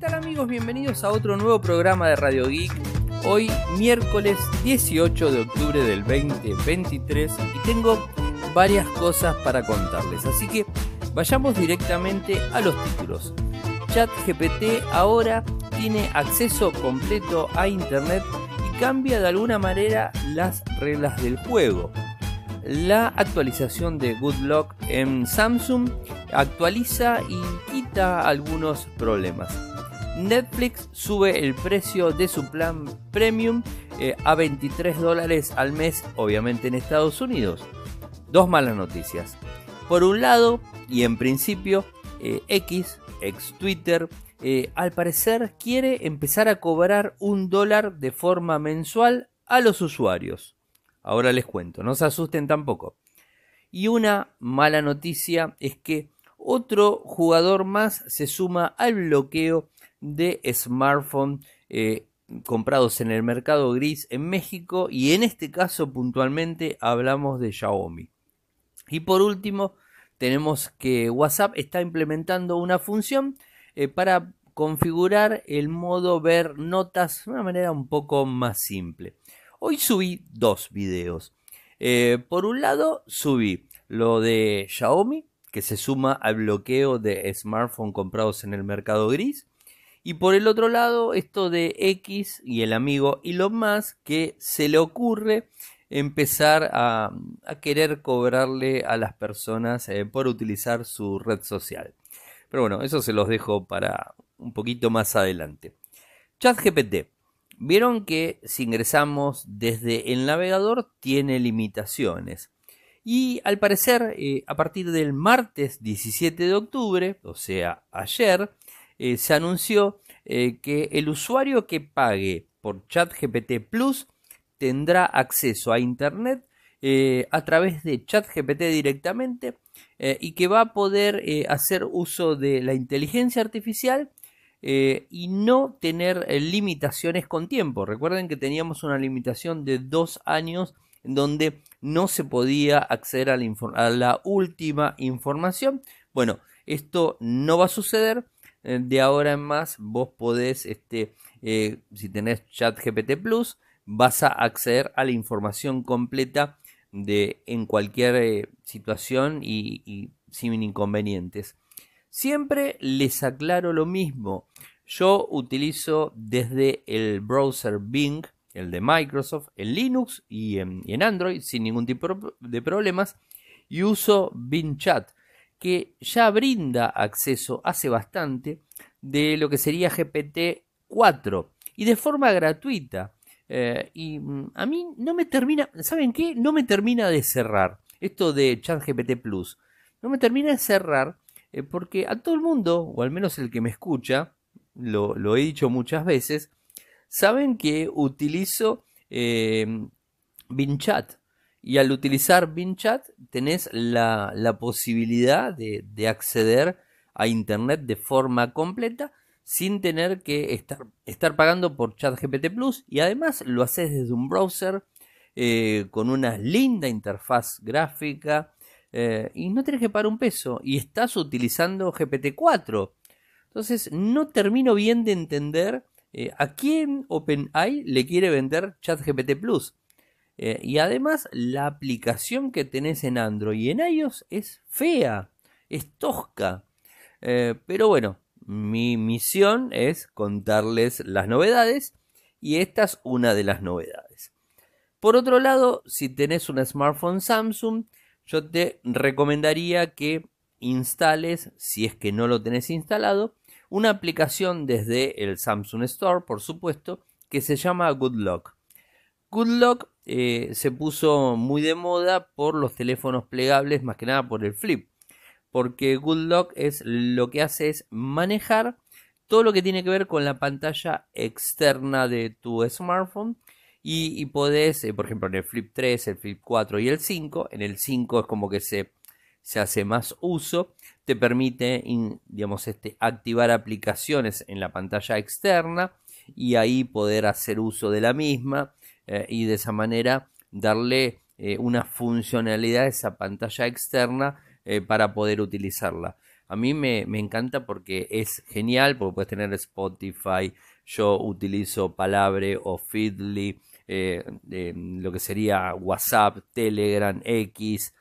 tal amigos? Bienvenidos a otro nuevo programa de Radio Geek. Hoy miércoles 18 de octubre del 2023 y tengo varias cosas para contarles. Así que vayamos directamente a los títulos. ChatGPT ahora tiene acceso completo a Internet y cambia de alguna manera las reglas del juego. La actualización de Good GoodLock en Samsung actualiza y quita algunos problemas. Netflix sube el precio de su plan premium eh, a 23 dólares al mes, obviamente en Estados Unidos. Dos malas noticias. Por un lado, y en principio, eh, X, ex Twitter, eh, al parecer quiere empezar a cobrar un dólar de forma mensual a los usuarios. Ahora les cuento, no se asusten tampoco. Y una mala noticia es que otro jugador más se suma al bloqueo de smartphones eh, comprados en el mercado gris en México y en este caso puntualmente hablamos de Xiaomi. Y por último, tenemos que WhatsApp está implementando una función eh, para configurar el modo ver notas de una manera un poco más simple. Hoy subí dos videos. Eh, por un lado, subí lo de Xiaomi, que se suma al bloqueo de smartphones comprados en el mercado gris. Y por el otro lado, esto de X y el amigo y lo más que se le ocurre empezar a, querer cobrarle a las personas eh, por utilizar su red social. Pero bueno, eso se los dejo para un poquito más adelante. ChatGPT. Vieron que si ingresamos desde el navegador tiene limitaciones. Y al parecer, eh, a partir del martes 17 de octubre, o sea, ayer, eh, se anunció eh, que el usuario que pague por ChatGPT Plus tendrá acceso a Internet eh, a través de ChatGPT directamente y que va a poder hacer uso de la inteligencia artificial y no tener limitaciones con tiempo. Recuerden que teníamos una limitación de dos años en donde no se podía acceder a la última información. Bueno, esto no va a suceder eh, de ahora en más vos podés, este, eh, si tenés ChatGPT Plus, vas a acceder a la información completa de, en cualquier eh, situación y, sin inconvenientes. Siempre les aclaro lo mismo. Yo utilizo desde el browser Bing, el de Microsoft, en Linux y en, y en Android sin ningún tipo de problemas y uso Bing Chat que ya brinda acceso hace bastante de lo que sería GPT-4 y de forma gratuita. Eh, y mm, a mí no me termina, ¿saben qué? No me termina de cerrar esto de ChatGPT Plus. No me termina de cerrar eh, porque a todo el mundo, o al menos el que me escucha, lo, he dicho muchas veces, saben que utilizo eh, BinChat y al utilizar BinChat tenés la, posibilidad de, acceder a Internet de forma completa sin tener que estar, estar pagando por ChatGPT Plus y además lo haces desde un browser eh, con una linda interfaz gráfica eh, y no tenés que pagar un peso y estás utilizando GPT-4. Entonces no termino bien de entender eh, a quién OpenAI le quiere vender ChatGPT Plus eh, y además la aplicación que tenés en Android y en iOS es fea, es tosca. Eh, pero bueno, mi misión es contarles las novedades y esta es una de las novedades. Por otro lado, si tenés un smartphone Samsung, yo te recomendaría que instales, si es que no lo tenés instalado, una aplicación desde el Samsung Store, por supuesto, que se llama Good Lock. Good eh, se puso muy de moda por los teléfonos plegables, más que nada por el flip. Porque Good Lock es lo que hace es manejar todo lo que tiene que ver con la pantalla externa de tu smartphone. Y, podés, eh, por ejemplo, en el Flip 3, el Flip 4 y el 5, en el 5 es como que se, hace más uso, te permite, digamos, este, activar aplicaciones en la pantalla externa y ahí poder hacer uso de la misma eh, y de esa manera darle eh, una funcionalidad a esa pantalla externa eh, para poder utilizarla. A mí me, encanta porque es genial, porque puedes tener Spotify, yo utilizo Palabre o Feedly, lo que sería WhatsApp, Telegram, X,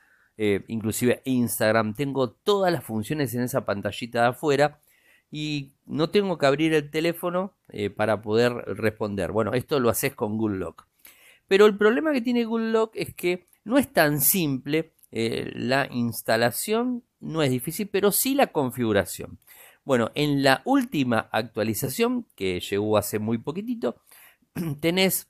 inclusive Instagram. Tengo todas las funciones en esa pantallita de afuera y no tengo que abrir el teléfono para poder responder. Bueno, esto lo haces con Good Lock. Pero el problema que tiene Goodlock es que no es tan simple eh, la instalación, no es difícil, pero sí la configuración. Bueno, en la última actualización, que llegó hace muy poquitito, tenés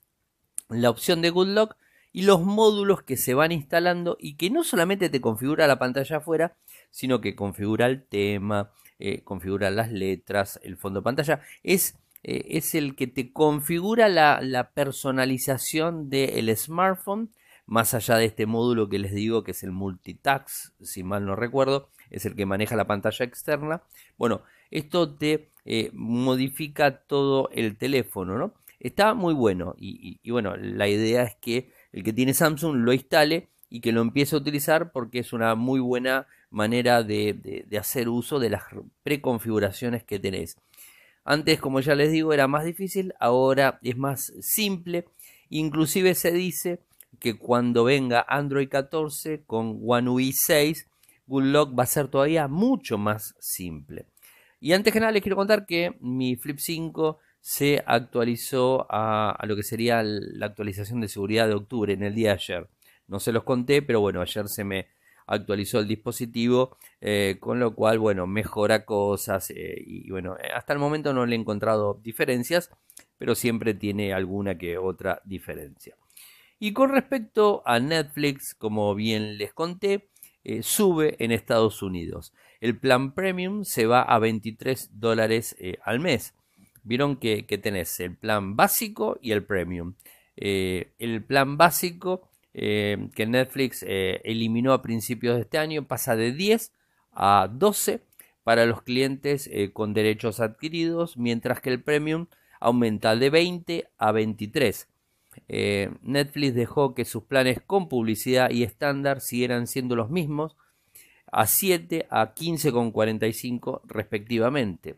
la opción de Goodlock y los módulos que se van instalando y que no solamente te configura la pantalla afuera, sino que configura el tema, eh, configura las letras, el fondo de pantalla. Es eh, es el que te configura la, personalización del smartphone, más allá de este módulo que les digo que es el multitax, si mal no recuerdo, es el que maneja la pantalla externa. Bueno, esto te eh, modifica todo el teléfono, ¿no? Está muy bueno y, bueno, la idea es que el que tiene Samsung lo instale y que lo empiece a utilizar porque es una muy buena manera de, de hacer uso de las preconfiguraciones que tenés. Antes, como ya les digo, era más difícil, ahora es más simple. Inclusive se dice que cuando venga Android 14 con One UI 6, Good Lock va a ser todavía mucho más simple. Y antes que nada les quiero contar que mi Flip 5 se actualizó a, a, lo que sería la actualización de seguridad de octubre en el día de ayer. No se los conté, pero bueno, ayer se me actualizó el dispositivo, eh, con lo cual, bueno, mejora cosas eh, y bueno, eh, hasta el momento no le he encontrado diferencias, pero siempre tiene alguna que otra diferencia. Y con respecto a Netflix, como bien les conté, sube en Estados Unidos. El plan premium se va a 23 dólares al mes. Vieron que, que, tenés el plan básico y el premium. el plan básico eh, que Netflix eh, eliminó a principios de este año, pasa de 10 a 12 para los clientes eh, con derechos adquiridos, mientras que el premium aumenta de 20 a 23. Netflix dejó que sus planes con publicidad y estándar siguieran siendo los mismos, a 7 a 15,45 respectivamente.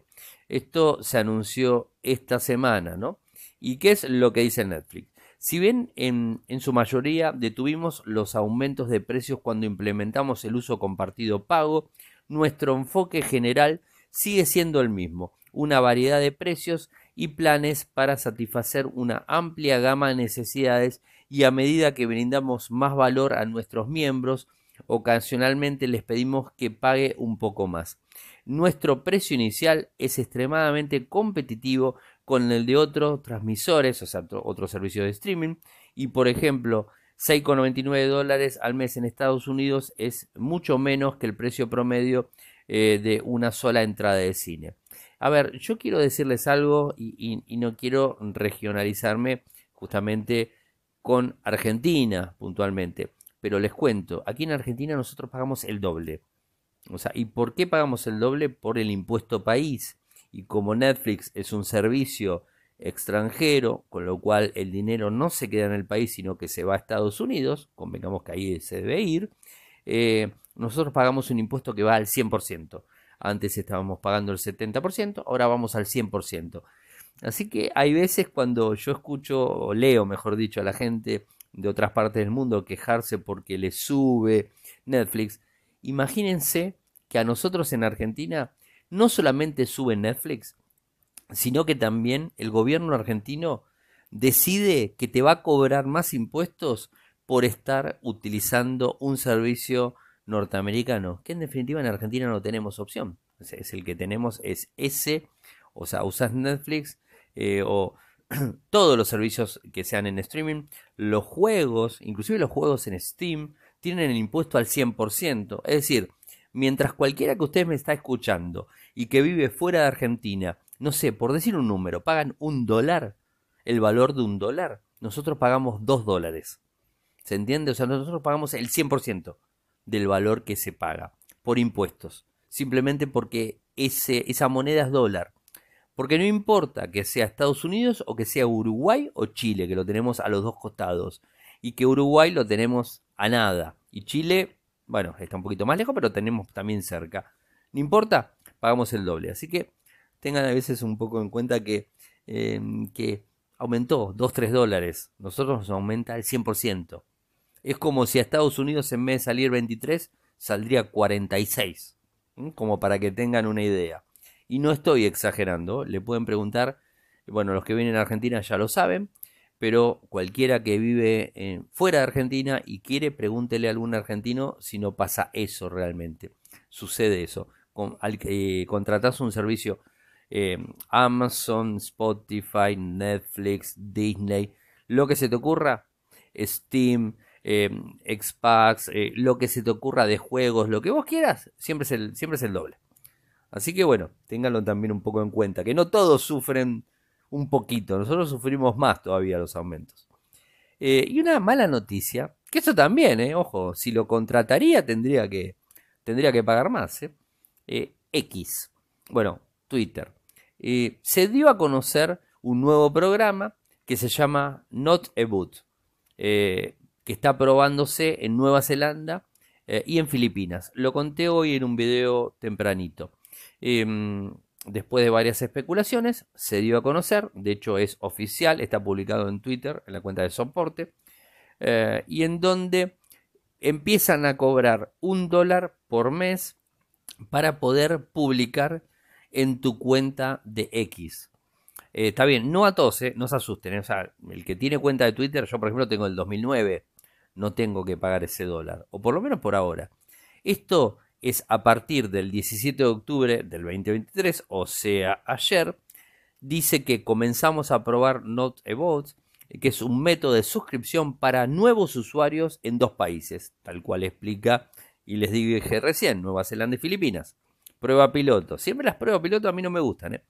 Esto se anunció esta semana, ¿no? ¿Y qué es lo que dice Netflix? Si bien en, su mayoría detuvimos los aumentos de precios cuando implementamos el uso compartido pago, nuestro enfoque general sigue siendo el mismo, una variedad de precios y planes para satisfacer una amplia gama de necesidades y a medida que brindamos más valor a nuestros miembros, ocasionalmente les pedimos que pague un poco más. Nuestro precio inicial es extremadamente competitivo con el de otros transmisores, o sea, otro servicio de streaming. Y por ejemplo, 6,99 dólares al mes en Estados Unidos es mucho menos que el precio promedio eh, de una sola entrada de cine. A ver, yo quiero decirles algo y, y no quiero regionalizarme justamente con Argentina puntualmente, pero les cuento, aquí en Argentina nosotros pagamos el doble. O sea, ¿y por qué pagamos el doble? Por el impuesto país y como Netflix es un servicio extranjero, con lo cual el dinero no se queda en el país, sino que se va a Estados Unidos, convengamos que ahí se debe ir, eh, nosotros pagamos un impuesto que va al 100%. Antes estábamos pagando el 70%, ahora vamos al 100%. Así que hay veces cuando yo escucho, o leo, mejor dicho, a la gente de otras partes del mundo quejarse porque le sube Netflix, imagínense que a nosotros en Argentina no solamente sube Netflix, sino que también el gobierno argentino decide que te va a cobrar más impuestos por estar utilizando un servicio norteamericano, que en definitiva en Argentina no tenemos opción. Es, el que tenemos es ese, o sea, usas Netflix eh, o todos los servicios que sean en streaming, los juegos, inclusive los juegos en Steam, tienen el impuesto al 100%. Es decir, mientras cualquiera que ustedes me está escuchando y que vive fuera de Argentina, no sé, por decir un número, pagan un dólar, el valor de un dólar, nosotros pagamos dos dólares. ¿Se entiende? O sea, nosotros pagamos el 100% del valor que se paga por impuestos, simplemente porque ese, esa moneda es dólar. Porque no importa que sea Estados Unidos o que sea Uruguay o Chile, que lo tenemos a los dos costados. Y que Uruguay lo tenemos a nada. Y Chile, bueno, está un poquito más lejos, pero tenemos también cerca. No importa, pagamos el doble. Así que tengan a veces un poco en cuenta que, em, que aumentó 2-3 dólares, nosotros nos aumenta el 100%. Es como si a Estados Unidos en vez de salir 23, saldría 46, como para que tengan una idea. Y no estoy exagerando, le pueden preguntar, bueno, los que vienen a Argentina ya lo saben, pero cualquiera que vive eh, fuera de Argentina y quiere, pregúntele a algún argentino si no pasa eso realmente. Sucede eso al que eh, un servicio eh, Amazon, Spotify, Netflix, Disney, lo que se te ocurra, Steam, eh, Xbox, lo que se te ocurra de juegos, lo que vos quieras, siempre es, el, siempre es el doble. Así que bueno, ténganlo también un poco en cuenta, que no todos sufren un poquito, nosotros sufrimos más todavía los aumentos. y una mala noticia, que eso también, ojo, si lo contrataría tendría que, tendría que pagar más. ¿eh? Eh, X, bueno, Twitter, eh, se dio a conocer un nuevo programa que se llama Not a Boot, eh, que está probándose en Nueva Zelanda y en Filipinas. Lo conté hoy en un video tempranito. Em, después de varias especulaciones, se dio a conocer, de hecho es oficial, está publicado en Twitter, en la cuenta de soporte, y en donde empiezan a cobrar un dólar por mes para poder publicar en tu cuenta de X. Eh, está bien, no a todos, eh, no se asusten. Eh, o sea, el que tiene cuenta de Twitter, yo por ejemplo tengo el 2009, no tengo que pagar ese dólar, o por lo menos por ahora. Esto es a partir del 17 de octubre del 2023, o sea, ayer, dice que comenzamos a probar Not a que es un método de suscripción para nuevos usuarios en dos países, tal cual explica y les dije recién, Nueva Zelanda y Filipinas. Prueba piloto. Siempre las pruebas piloto a mí no me gustan. ¿eh?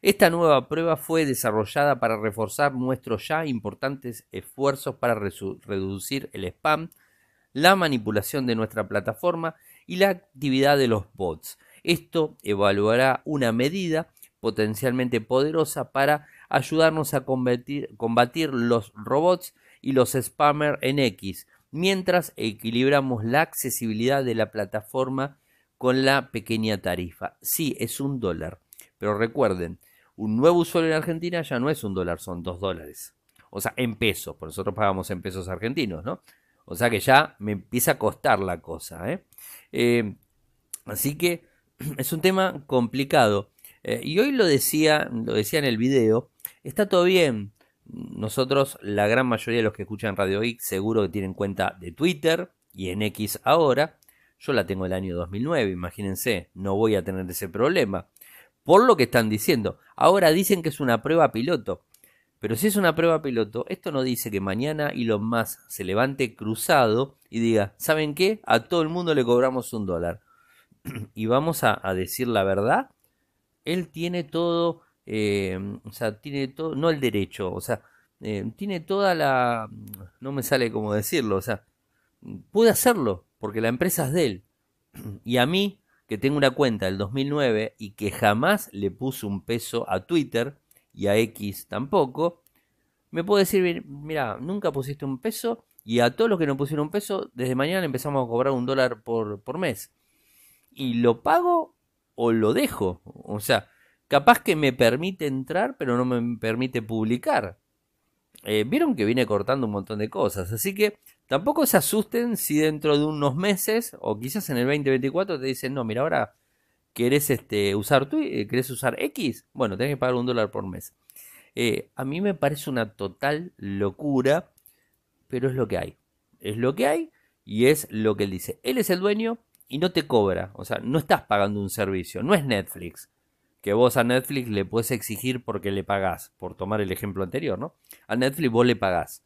Esta nueva prueba fue desarrollada para reforzar nuestros ya importantes esfuerzos para reducir el spam, la manipulación de nuestra plataforma y la actividad de los bots. Esto evaluará una medida potencialmente poderosa para ayudarnos a combatir, combatir los robots y los spammers en X, mientras equilibramos la accesibilidad de la plataforma con la pequeña tarifa. Sí, es un dólar, pero recuerden, un nuevo usuario en Argentina ya no es un dólar, son dos dólares. O sea, en pesos, por nosotros pagamos en pesos argentinos, ¿no? O sea que ya me empieza a costar la cosa. ¿eh? eh así que es un tema complicado. Eh, y hoy lo decía, lo decía en el video, está todo bien nosotros, la gran mayoría de los que escuchan Radio X, seguro que tienen cuenta de Twitter y en X ahora. Yo la tengo el año 2009, imagínense, no voy a tener ese problema. Por lo que están diciendo. Ahora dicen que es una prueba piloto. Pero si es una prueba piloto, esto no dice que mañana Elon Musk se levante cruzado y diga, ¿saben qué? A todo el mundo le cobramos un dólar. y vamos a decir la verdad. Él tiene todo eh, o sea, tiene todo, no el derecho, o sea, eh, tiene toda la, no me sale como decirlo, o sea, puede hacerlo, porque la empresa es de él. Y a mí, que tengo una cuenta del 2009 y que jamás le puse un peso a Twitter y a X tampoco, me puede decir, mira, nunca pusiste un peso y a todos los que no pusieron un peso, desde mañana empezamos a cobrar un dólar por, por mes. Y lo pago o lo dejo. O sea, capaz que me permite entrar, pero no me permite publicar. Eh, vieron que viene cortando un montón de cosas, así que tampoco se asusten si dentro de unos meses o quizás en el 2024 te dicen, no, mira, ahora querés este, usar Twitter, eh, querés usar X, bueno, tenés que pagar un dólar por mes. Eh, a mí me parece una total locura, pero es lo que hay. Es lo que hay y es lo que él dice. Él es el dueño y no te cobra, o sea, no estás pagando un servicio, no es Netflix que vos a Netflix le puedes exigir porque le pagás, por tomar el ejemplo anterior, ¿no? A Netflix vos le pagás,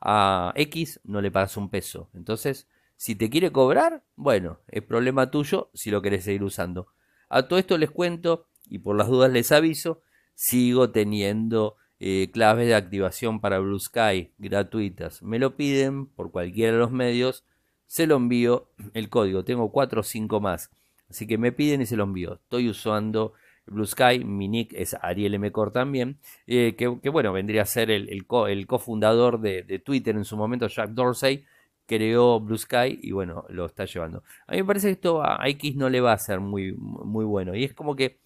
a X no le pagás un peso. Entonces, si te quiere cobrar, bueno, es problema tuyo si lo querés seguir usando. A todo esto les cuento y por las dudas les aviso, sigo teniendo eh, claves de activación para Blue Sky gratuitas. Me lo piden por cualquiera de los medios, se lo envío el código, tengo 4 o 5 más. Así que me piden y se lo envío. Estoy usando Blue Sky, mi nick es Ariel M. también, eh, que, bueno, vendría a ser el, cofundador de, Twitter en su momento, Jack Dorsey, creó Blue Sky y bueno, lo está llevando. A mí me parece que esto a X no le va a ser muy, muy bueno y es como que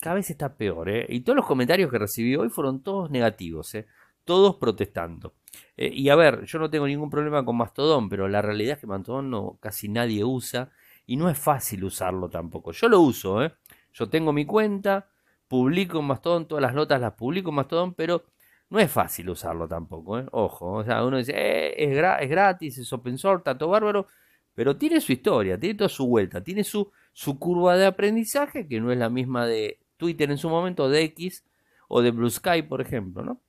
cada vez está peor, ¿eh? Y todos los comentarios que recibí hoy fueron todos negativos, ¿eh? Todos protestando. Eh, y a ver, yo no tengo ningún problema con Mastodon, pero la realidad es que Mastodon no, casi nadie usa y no es fácil usarlo tampoco. Yo lo uso, ¿eh? Yo tengo mi cuenta, publico en Mastodon, todas las notas las publico en Mastodon, pero no es fácil usarlo tampoco, ¿eh? ojo. O sea, uno dice, eh, es, es, gratis, es open source, tanto bárbaro, pero tiene su historia, tiene toda su vuelta, tiene su, su curva de aprendizaje, que no es la misma de Twitter en su momento, de X o de Blue Sky, por ejemplo, ¿no?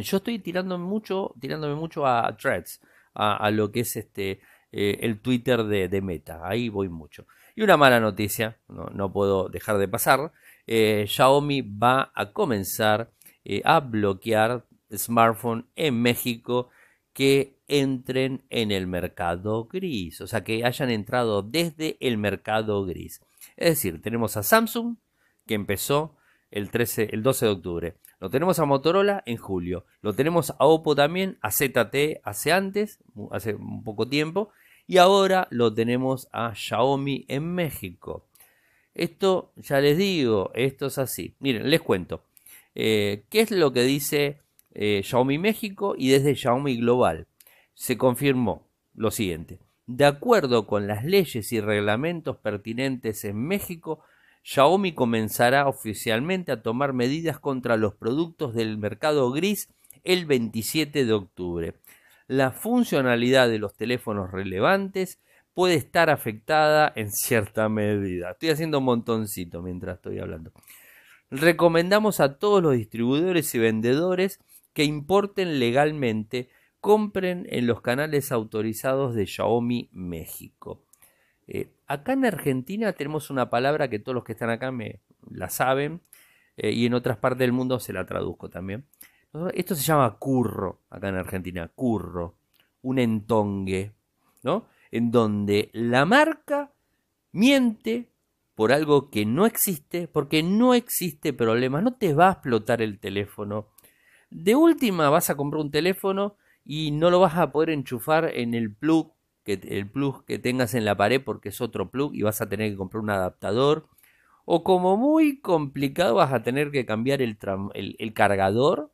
Yo estoy tirando mucho, tirándome mucho a threads, a, lo que es este eh, el Twitter de Meta. Ahí voy mucho. Y una mala noticia, no, puedo dejar de pasar, eh, Xiaomi va a comenzar eh, a bloquear smartphones en México que entren en el mercado gris, o sea, que hayan entrado desde el mercado gris. Es decir, tenemos a Samsung, que empezó el, 12 de octubre. Lo tenemos a Motorola en julio. Lo tenemos a Oppo también, a ZTE hace antes, hace un poco tiempo. Y ahora lo tenemos a Xiaomi en México. Esto ya les digo, esto es así. Miren, les cuento. Eh, ¿Qué es lo que dice eh, Xiaomi México y desde Xiaomi Global? Se confirmó lo siguiente. De acuerdo con las leyes y reglamentos pertinentes en México, Xiaomi comenzará oficialmente a tomar medidas contra los productos del mercado gris el 27 de octubre la funcionalidad de los teléfonos relevantes puede estar afectada en cierta medida. Estoy haciendo un montoncito mientras estoy hablando. Recomendamos a todos los distribuidores y vendedores que importen legalmente, compren en los canales autorizados de Xiaomi México. Eh, acá en Argentina tenemos una palabra que todos los que están acá me la saben eh, y en otras partes del mundo se la traduzco también. Esto se llama curro, acá en Argentina, curro, un entongue, ¿no? En donde la marca miente por algo que no existe, porque no existe problema, no te va a explotar el teléfono. De última vas a comprar un teléfono y no lo vas a poder enchufar en el plug que, el plug que tengas en la pared porque es otro plug y vas a tener que comprar un adaptador. O como muy complicado vas a tener que cambiar el cargador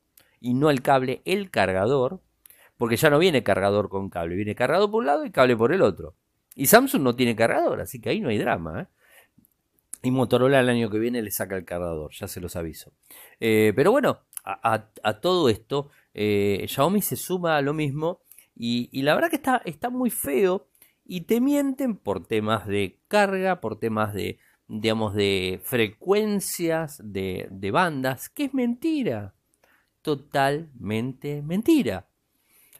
y no el cable, el cargador, porque ya no viene cargador con cable, viene cargado por un lado y cable por el otro. Y Samsung no tiene cargador, así que ahí no hay drama. ¿eh? Y Motorola el año que viene le saca el cargador, ya se los aviso. Eh, pero bueno, a, todo esto, eh, Xiaomi se suma a lo mismo y, la verdad que está, está, muy feo y te mienten por temas de carga, por temas de, digamos, de frecuencias, de, de bandas, que es mentira totalmente mentira.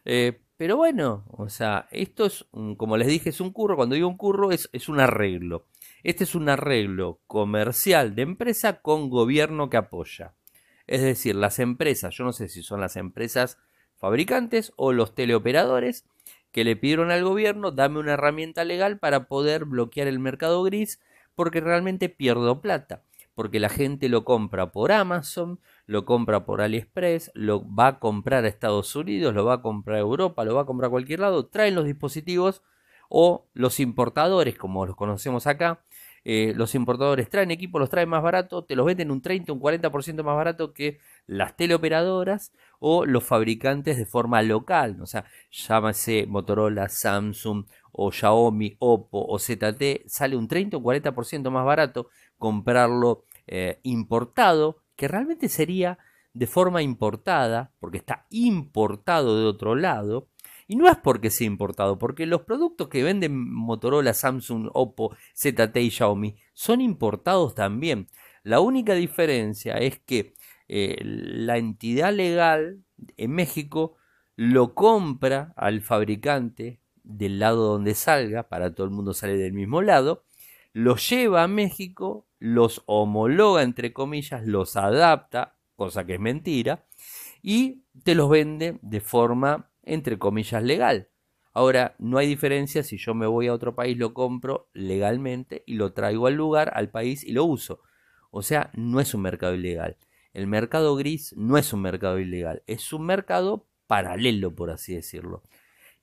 Eh, pero bueno, o sea, esto es, como les dije, es un curro. Cuando digo un curro, es, es un arreglo. Este es un arreglo comercial de empresa con gobierno que apoya. Es decir, las empresas, yo no sé si son las empresas fabricantes o los teleoperadores que le pidieron al gobierno, dame una herramienta legal para poder bloquear el mercado gris porque realmente pierdo plata porque la gente lo compra por Amazon, lo compra por AliExpress, lo va a comprar a Estados Unidos, lo va a comprar a Europa, lo va a comprar a cualquier lado, traen los dispositivos o los importadores, como los conocemos acá, eh, los importadores traen equipos, los traen más barato, te los venden un 30, un 40% más barato que las teleoperadoras o los fabricantes de forma local, o sea, llámese Motorola, Samsung o Xiaomi, Oppo o ZT, sale un 30 o 40% más barato comprarlo eh, importado, que realmente sería de forma importada, porque está importado de otro lado, y no es porque sea importado, porque los productos que venden Motorola, Samsung, Oppo, ZT y Xiaomi son importados también. La única diferencia es que eh, la entidad legal en México lo compra al fabricante del lado donde salga, para todo el mundo sale del mismo lado, los lleva a México, los homologa, entre comillas, los adapta, cosa que es mentira, y te los vende de forma, entre comillas, legal. Ahora, no hay diferencia si yo me voy a otro país, lo compro legalmente y lo traigo al lugar, al país y lo uso. O sea, no es un mercado ilegal. El mercado gris no es un mercado ilegal, es un mercado paralelo, por así decirlo.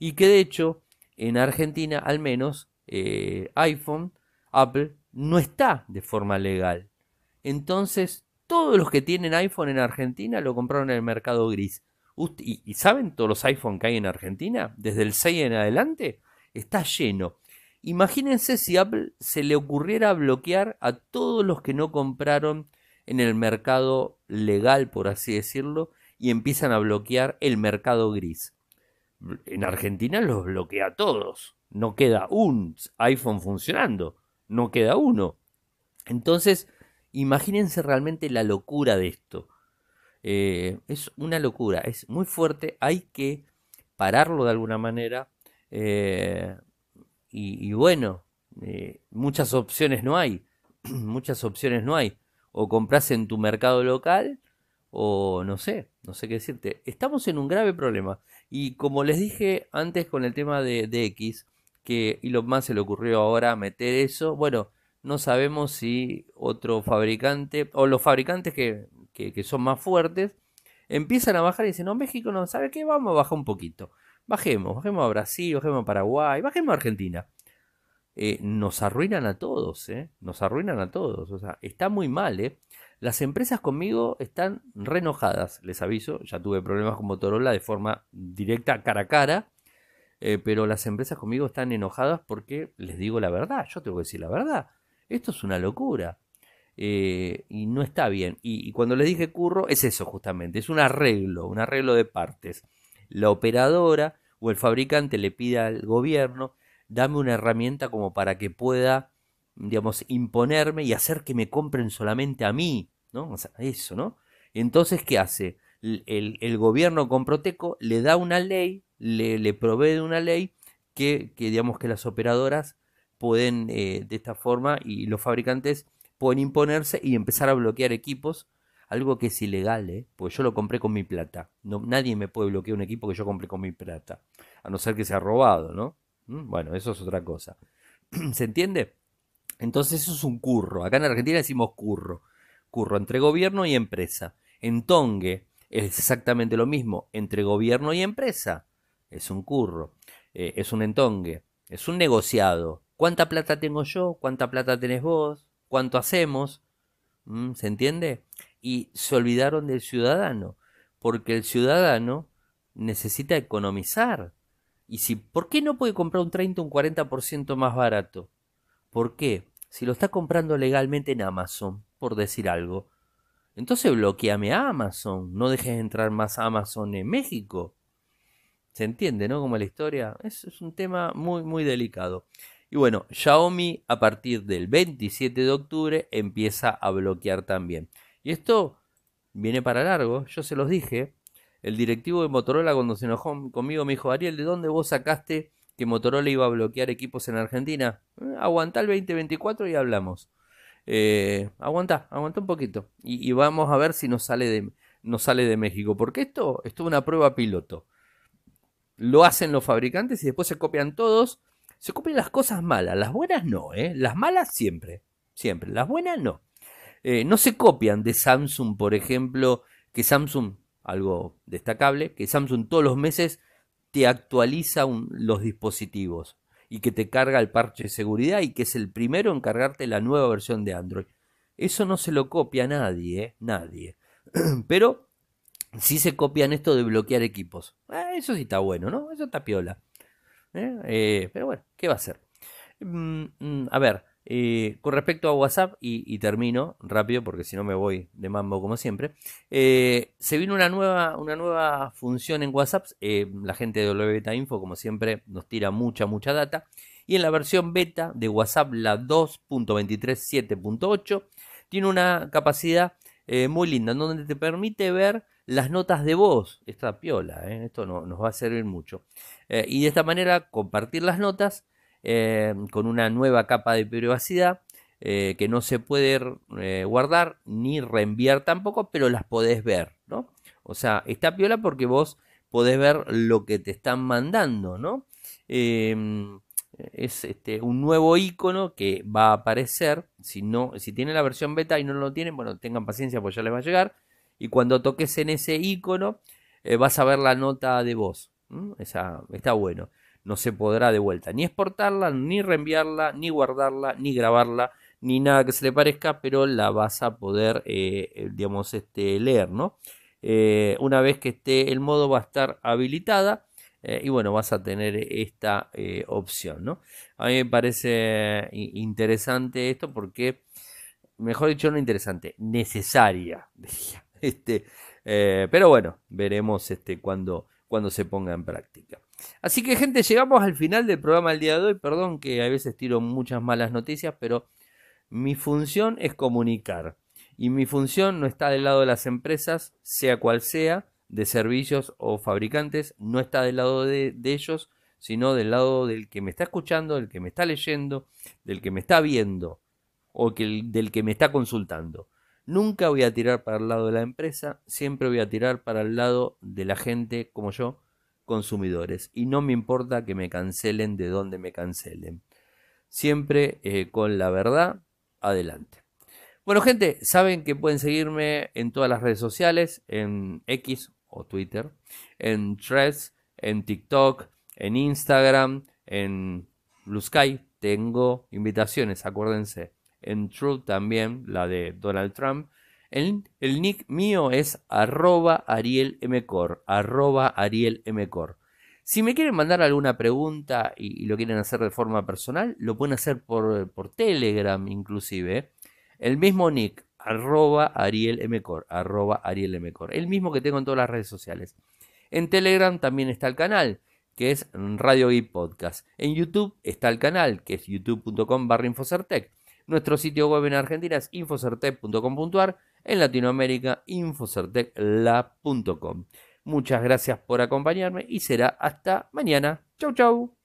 Y que de hecho, en Argentina al menos, eh, iPhone Apple no está de forma legal. Entonces, todos los que tienen iPhone en Argentina lo compraron en el mercado gris. ¿Y, y saben todos los iPhone que hay en Argentina? Desde el 6 en adelante está lleno. Imagínense si Apple se le ocurriera bloquear a todos los que no compraron en el mercado legal, por así decirlo, y empiezan a bloquear el mercado gris. En Argentina los bloquea a todos. No queda un iPhone funcionando no queda uno. Entonces, imagínense realmente la locura de esto. Eh, es una locura, es muy fuerte, hay que pararlo de alguna manera. Eh, y, bueno, eh, muchas opciones no hay, muchas opciones no hay. O compras en tu mercado local, o no sé, no sé qué decirte. Estamos en un grave problema. Y como les dije antes con el tema de, de X, que lo más se le ocurrió ahora meter eso. Bueno, no sabemos si otro fabricante o los fabricantes que, son más fuertes empiezan a bajar y dicen, no, México no, ¿sabe qué? Vamos a bajar un poquito. Bajemos, bajemos a Brasil, bajemos a Paraguay, bajemos a Argentina. Eh, nos arruinan a todos, eh. Nos arruinan a todos. O sea, está muy mal, eh. Las empresas conmigo están renojadas les aviso. Ya tuve problemas con Motorola de forma directa, cara a cara. Eh, pero las empresas conmigo están enojadas porque les digo la verdad, yo tengo que decir la verdad. Esto es una locura. Eh, y no está bien. Y, cuando les dije curro, es eso justamente, es un arreglo, un arreglo de partes. La operadora o el fabricante le pide al gobierno, dame una herramienta como para que pueda, digamos, imponerme y hacer que me compren solamente a mí, ¿no? eso, ¿no? Entonces, ¿qué hace? El, el gobierno con Proteco le da una ley le, provee de una ley que, que, digamos que las operadoras pueden eh, de esta forma y los fabricantes pueden imponerse y empezar a bloquear equipos, algo que es ilegal, ¿eh? pues yo lo compré con mi plata. No, nadie me puede bloquear un equipo que yo compré con mi plata, a no ser que sea robado, ¿no? Mm, bueno, eso es otra cosa. ¿Se entiende? Entonces eso es un curro. Acá en Argentina decimos curro. Curro entre gobierno y empresa. En Tongue es exactamente lo mismo, entre gobierno y empresa es un curro, eh, es un entongue, es un negociado. ¿Cuánta plata tengo yo? ¿Cuánta plata tenés vos? ¿Cuánto hacemos? Mm, ¿Se entiende? Y se olvidaron del ciudadano, porque el ciudadano necesita economizar. Y si, ¿por qué no puede comprar un 30 un 40% más barato? ¿Por qué? Si lo está comprando legalmente en Amazon, por decir algo. Entonces bloqueame a Amazon, no dejes entrar más Amazon en México se entiende, ¿no? Como la historia. Es, un tema muy, muy delicado. Y bueno, Xiaomi a partir del 27 de octubre empieza a bloquear también. Y esto viene para largo, yo se los dije. El directivo de Motorola cuando se enojó conmigo me dijo, Ariel, ¿de dónde vos sacaste que Motorola iba a bloquear equipos en Argentina? aguanta eh, aguantá el 2024 y hablamos. aguanta eh, aguanta un poquito. Y, vamos a ver si nos sale de, nos sale de México. Porque esto, esto es una prueba piloto lo hacen los fabricantes y después se copian todos. Se copian las cosas malas, las buenas no, ¿eh? las malas siempre, siempre, las buenas no. Eh, no se copian de Samsung, por ejemplo, que Samsung, algo destacable, que Samsung todos los meses te actualiza los dispositivos y que te carga el parche de seguridad y que es el primero en cargarte la nueva versión de Android. Eso no se lo copia nadie, ¿eh? nadie. Pero si se copian esto de bloquear equipos. Eh, eso sí está bueno, ¿no? Eso está piola. Eh, eh, pero bueno, ¿qué va a hacer mm, mm, a ver, con respecto a WhatsApp, y, termino rápido porque si no me voy de mambo como siempre, se vino una nueva, una nueva función en WhatsApp. la gente de WBeta Info, como siempre, nos tira mucha, mucha data. Y en la versión beta de WhatsApp, la 2.23.7.8, tiene una capacidad muy linda, donde te permite ver las notas de voz. Esta piola, ¿eh? esto no, nos va a servir mucho. Eh, y de esta manera compartir las notas eh, con una nueva capa de privacidad que no se puede guardar ni reenviar tampoco, pero las podés ver, ¿no? O sea, está piola porque vos podés ver lo que te están mandando, ¿no? Em, es este, un nuevo icono que va a aparecer. Si, no, si tienen la versión beta y no lo tienen, bueno, tengan paciencia, pues ya les va a llegar y cuando toques en ese icono eh, vas a ver la nota de voz. Esa, está bueno. No se podrá de vuelta ni exportarla, ni reenviarla, ni guardarla, ni grabarla, ni nada que se le parezca, pero la vas a poder, eh, eh, digamos, este, leer, ¿no? una vez que esté el modo va a estar habilitada y bueno vas a tener esta opción no a mí me parece interesante esto porque mejor dicho no interesante necesaria diría este, eh, pero bueno, veremos este, cuando, cuando se ponga en práctica. Así que gente, llegamos al final del programa del día de hoy. Perdón que a veces tiro muchas malas noticias, pero mi función es comunicar. Y mi función no está del lado de las empresas, sea cual sea, de servicios o fabricantes, no está del lado de, ellos, sino del lado del que me está escuchando, del que me está leyendo, del que me está viendo o que, del que me está consultando. Nunca voy a tirar para el lado de la empresa, siempre voy a tirar para el lado de la gente como yo, consumidores. Y no me importa que me cancelen de donde me cancelen. Siempre eh, con la verdad, adelante. Bueno, gente, saben que pueden seguirme en todas las redes sociales, en X o Twitter, en Threads, en TikTok, en Instagram, en Blue Sky. Tengo invitaciones, acuérdense en True también, la de Donald Trump. El, el nick mío es arroba mcor arroba mcor Si me quieren mandar alguna pregunta y, lo quieren hacer de forma personal, lo pueden hacer por, Telegram inclusive. El mismo nick, arroba mcor arroba arielmcor. El mismo que tengo en todas las redes sociales. En Telegram también está el canal, que es Radio y Podcast. En YouTube está el canal, que es youtube.com barra nuestro sitio web en Argentina es infocertec.com.ar, en Latinoamérica infocertecla.com. Muchas gracias por acompañarme y será hasta mañana. Chau, chau.